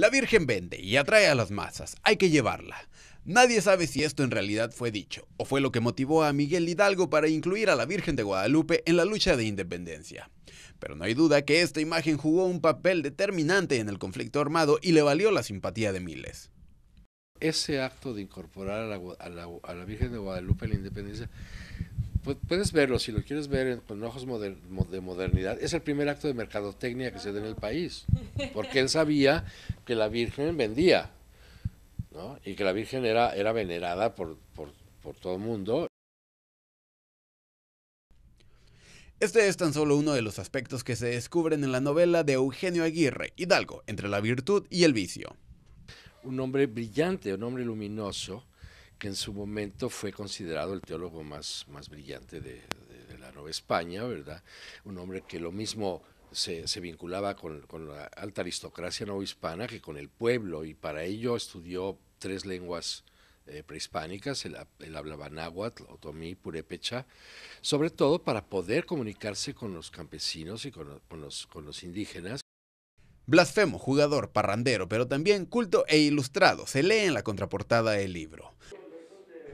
La Virgen vende y atrae a las masas, hay que llevarla. Nadie sabe si esto en realidad fue dicho, o fue lo que motivó a Miguel Hidalgo para incluir a la Virgen de Guadalupe en la lucha de independencia. Pero no hay duda que esta imagen jugó un papel determinante en el conflicto armado y le valió la simpatía de miles. Ese acto de incorporar a la, Virgen de Guadalupe en la independencia puedes verlo, si lo quieres ver con ojos de modernidad, es el primer acto de mercadotecnia que se da en el país, porque él sabía que la Virgen vendía, y que la Virgen era, era venerada por, por todo el mundo. Este es tan solo uno de los aspectos que se descubren en la novela de Eugenio Aguirre, Hidalgo, entre la virtud y el vicio. Un hombre brillante, un hombre luminoso, que en su momento fue considerado el teólogo más, más brillante de, la Nueva España, ¿verdad? Un hombre que lo mismo se, se, vinculaba con, la alta aristocracia hispana que con el pueblo, y para ello estudió tres lenguas eh, prehispánicas, el hablaba náhuatl, otomí, purépecha, sobre todo para poder comunicarse con los campesinos y los, con los indígenas. Blasfemo, jugador, parrandero, pero también culto e ilustrado, se lee en la contraportada del libro.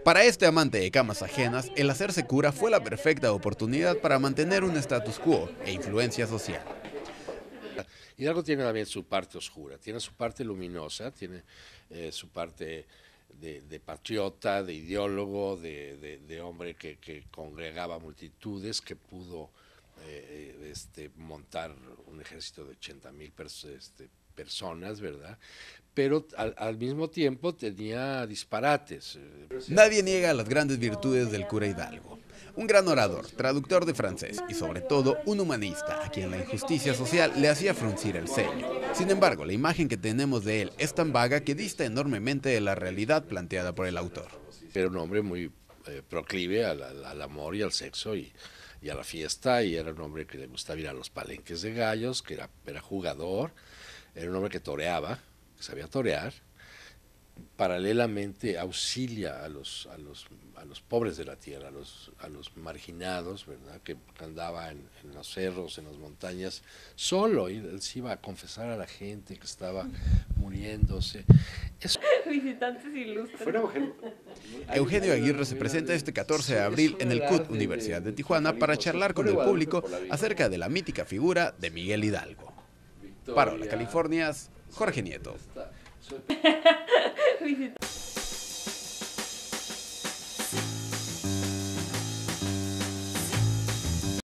Para este amante de camas ajenas, el hacerse cura fue la perfecta oportunidad para mantener un status quo e influencia social. Hidalgo tiene también su parte oscura, tiene su parte luminosa, tiene eh, su parte de, patriota, de ideólogo, de, hombre que, congregaba multitudes, que pudo eh, eh, este, montar un ejército de 80.000 mil personas. Este, personas, ¿verdad? pero al, mismo tiempo tenía disparates. Eh, Nadie niega las grandes virtudes del cura Hidalgo. Un gran orador, traductor de francés y sobre todo un humanista a quien la injusticia social le hacía fruncir el ceño. Sin embargo, la imagen que tenemos de él es tan vaga que dista enormemente de la realidad planteada por el autor. Era un hombre muy eh, proclive al, amor y al sexo y, a la fiesta y era un hombre que le gustaba ir a los palenques de gallos, que era jugador era un hombre que toreaba, que sabía torear. Paralelamente auxilia a los, los, a los pobres de la tierra, a los, a los marginados, ¿verdad? Que andaba en, los cerros, en las montañas, solo. Y se iba a confesar a la gente que estaba muriéndose. Visitantes ilustres. Eugenio Aguirre se presenta este 14 de abril en el CUT Universidad de Tijuana para charlar con el público acerca de la mítica figura de Miguel Hidalgo. Parola Californias, Jorge Nieto.